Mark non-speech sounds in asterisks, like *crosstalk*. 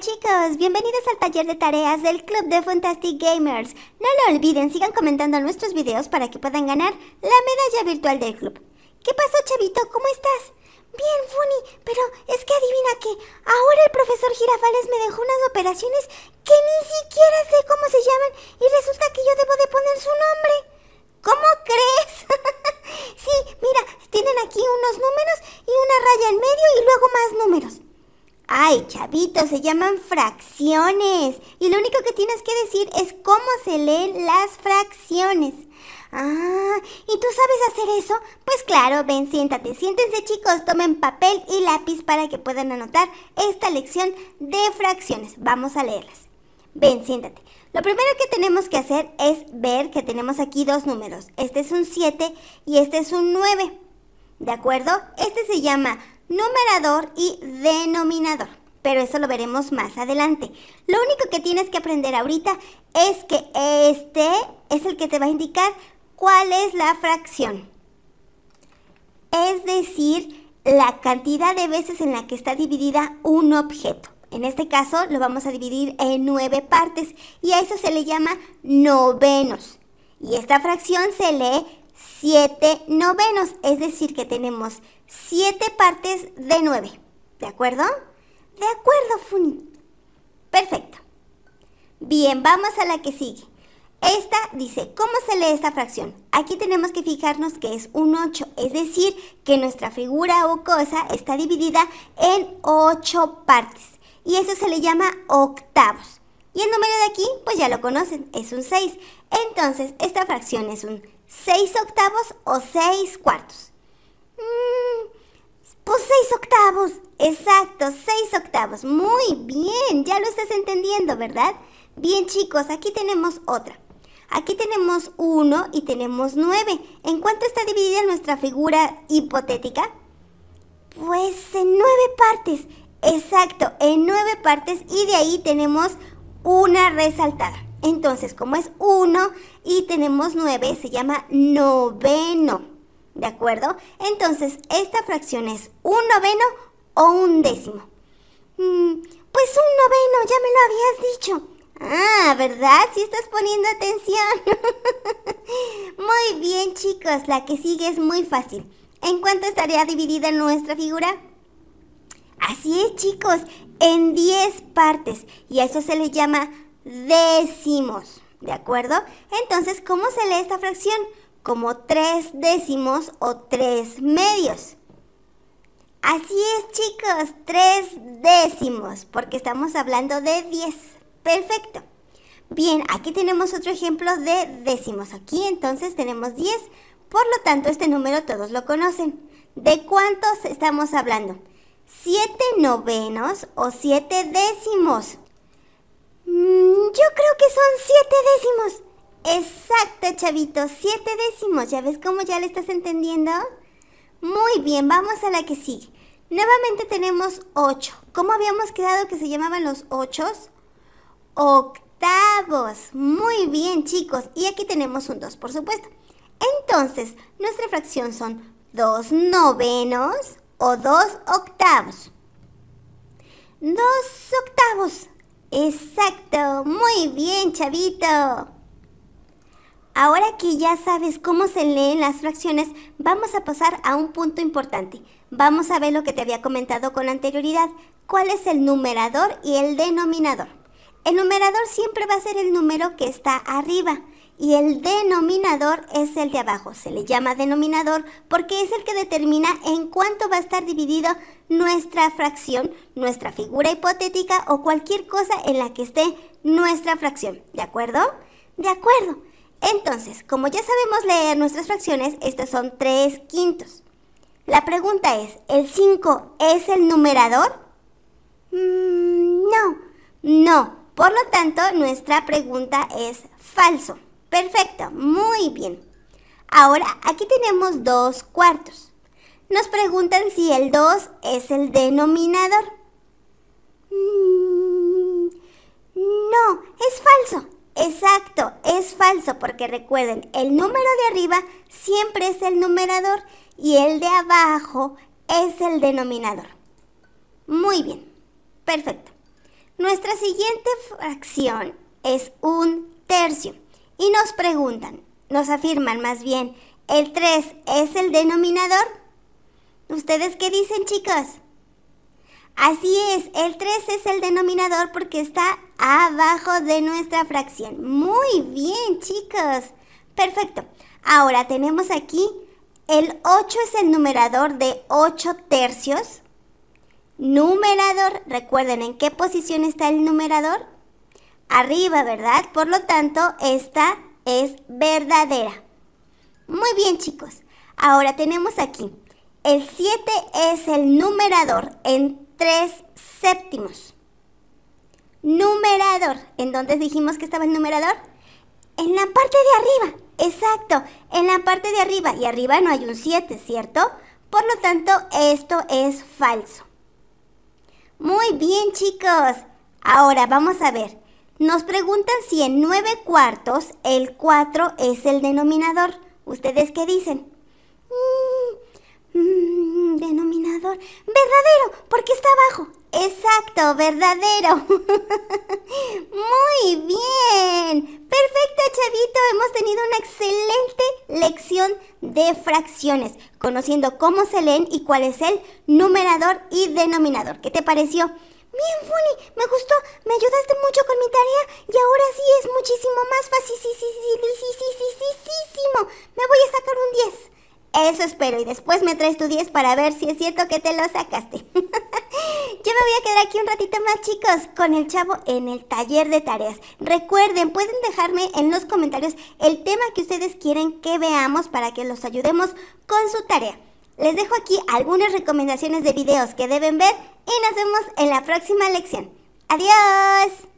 chicos, bienvenidos al taller de tareas del Club de Fantastic Gamers. No lo olviden, sigan comentando nuestros videos para que puedan ganar la medalla virtual del club. ¿Qué pasó chavito? ¿Cómo estás? Bien, Funny, pero es que adivina que ahora el profesor Girafales me dejó unas operaciones que ni siquiera sé cómo se llaman y resulta que yo debo de poner su nombre. ¿Cómo crees? *laughs* sí, mira, tienen aquí unos números y una raya en medio y luego más números. Ay, chavitos, se llaman fracciones. Y lo único que tienes que decir es cómo se leen las fracciones. Ah, ¿y tú sabes hacer eso? Pues claro, ven, siéntate, siéntense chicos, tomen papel y lápiz para que puedan anotar esta lección de fracciones. Vamos a leerlas. Ven, siéntate. Lo primero que tenemos que hacer es ver que tenemos aquí dos números. Este es un 7 y este es un 9. ¿De acuerdo? Este se llama numerador y denominador. Pero eso lo veremos más adelante. Lo único que tienes que aprender ahorita es que este es el que te va a indicar cuál es la fracción. Es decir, la cantidad de veces en la que está dividida un objeto. En este caso lo vamos a dividir en nueve partes y a eso se le llama novenos. Y esta fracción se lee siete novenos, es decir, que tenemos 7 partes de 9. ¿De acuerdo? De acuerdo, Funi. Perfecto. Bien, vamos a la que sigue. Esta dice, ¿cómo se lee esta fracción? Aquí tenemos que fijarnos que es un 8, es decir, que nuestra figura o cosa está dividida en 8 partes. Y eso se le llama octavos. Y el número de aquí, pues ya lo conocen, es un 6. Entonces, esta fracción es un 6 octavos o 6 cuartos. Mmm. Pues seis octavos. Exacto, seis octavos. Muy bien, ya lo estás entendiendo, ¿verdad? Bien chicos, aquí tenemos otra. Aquí tenemos 1 y tenemos 9. ¿En cuánto está dividida nuestra figura hipotética? Pues en nueve partes. Exacto, en nueve partes y de ahí tenemos una resaltada. Entonces, como es uno y tenemos nueve, se llama noveno. ¿De acuerdo? Entonces, esta fracción es un noveno o un décimo. Mm, pues un noveno, ya me lo habías dicho. Ah, ¿verdad? Si sí estás poniendo atención. *laughs* muy bien, chicos. La que sigue es muy fácil. ¿En cuánto estaría dividida nuestra figura? Así es, chicos, en 10 partes. Y a eso se le llama décimos. ¿De acuerdo? Entonces, ¿cómo se lee esta fracción? como tres décimos o tres medios. Así es chicos, tres décimos, porque estamos hablando de diez. Perfecto. Bien, aquí tenemos otro ejemplo de décimos. Aquí entonces tenemos diez, por lo tanto este número todos lo conocen. ¿De cuántos estamos hablando? ¿Siete novenos o siete décimos. Mm, yo creo que son siete décimos. Exacto, chavito, siete décimos. ¿Ya ves cómo ya le estás entendiendo? Muy bien, vamos a la que sigue. Nuevamente tenemos ocho. ¿Cómo habíamos quedado que se llamaban los ochos? Octavos. Muy bien, chicos. Y aquí tenemos un dos, por supuesto. Entonces, nuestra fracción son dos novenos o dos octavos. Dos octavos. Exacto. Muy bien, chavito. Ahora que ya sabes cómo se leen las fracciones, vamos a pasar a un punto importante. Vamos a ver lo que te había comentado con anterioridad, cuál es el numerador y el denominador. El numerador siempre va a ser el número que está arriba y el denominador es el de abajo. Se le llama denominador porque es el que determina en cuánto va a estar dividido nuestra fracción, nuestra figura hipotética o cualquier cosa en la que esté nuestra fracción. ¿De acuerdo? De acuerdo. Entonces, como ya sabemos leer nuestras fracciones, estas son tres quintos. La pregunta es, ¿el 5 es el numerador? Mm, no, no. Por lo tanto, nuestra pregunta es falso. Perfecto, muy bien. Ahora, aquí tenemos dos cuartos. Nos preguntan si el 2 es el denominador. Mm, no, es falso. Exacto, es falso porque recuerden, el número de arriba siempre es el numerador y el de abajo es el denominador. Muy bien, perfecto. Nuestra siguiente fracción es un tercio y nos preguntan, nos afirman más bien, ¿el 3 es el denominador? ¿Ustedes qué dicen chicos? Así es, el 3 es el denominador porque está abajo de nuestra fracción. Muy bien, chicos. Perfecto. Ahora tenemos aquí el 8 es el numerador de 8 tercios. Numerador, recuerden en qué posición está el numerador. Arriba, ¿verdad? Por lo tanto, esta es verdadera. Muy bien, chicos. Ahora tenemos aquí. El 7 es el numerador en 3 séptimos. Numerador. ¿En dónde dijimos que estaba el numerador? En la parte de arriba. Exacto, en la parte de arriba. Y arriba no hay un 7, ¿cierto? Por lo tanto, esto es falso. Muy bien, chicos. Ahora vamos a ver. Nos preguntan si en nueve cuartos el 4 es el denominador. ¿Ustedes qué dicen? Mm, mm, Verdadero, porque está abajo. Exacto, verdadero. *laughs* Muy bien. Perfecto, chavito. Hemos tenido una excelente lección de fracciones, conociendo cómo se leen y cuál es el numerador y denominador. ¿Qué te pareció? Bien, Funny, me gustó, me ayudaste mucho con mi tarea y ahora sí es muchísimo más fácil. Sí sí sí sí sí sí sí sí. Me voy a sacar un 10. Eso espero. Y después me traes tu 10 para ver si es cierto que te lo sacaste. *laughs* Yo me voy a quedar aquí un ratito más, chicos, con el chavo en el taller de tareas. Recuerden, pueden dejarme en los comentarios el tema que ustedes quieren que veamos para que los ayudemos con su tarea. Les dejo aquí algunas recomendaciones de videos que deben ver y nos vemos en la próxima lección. ¡Adiós!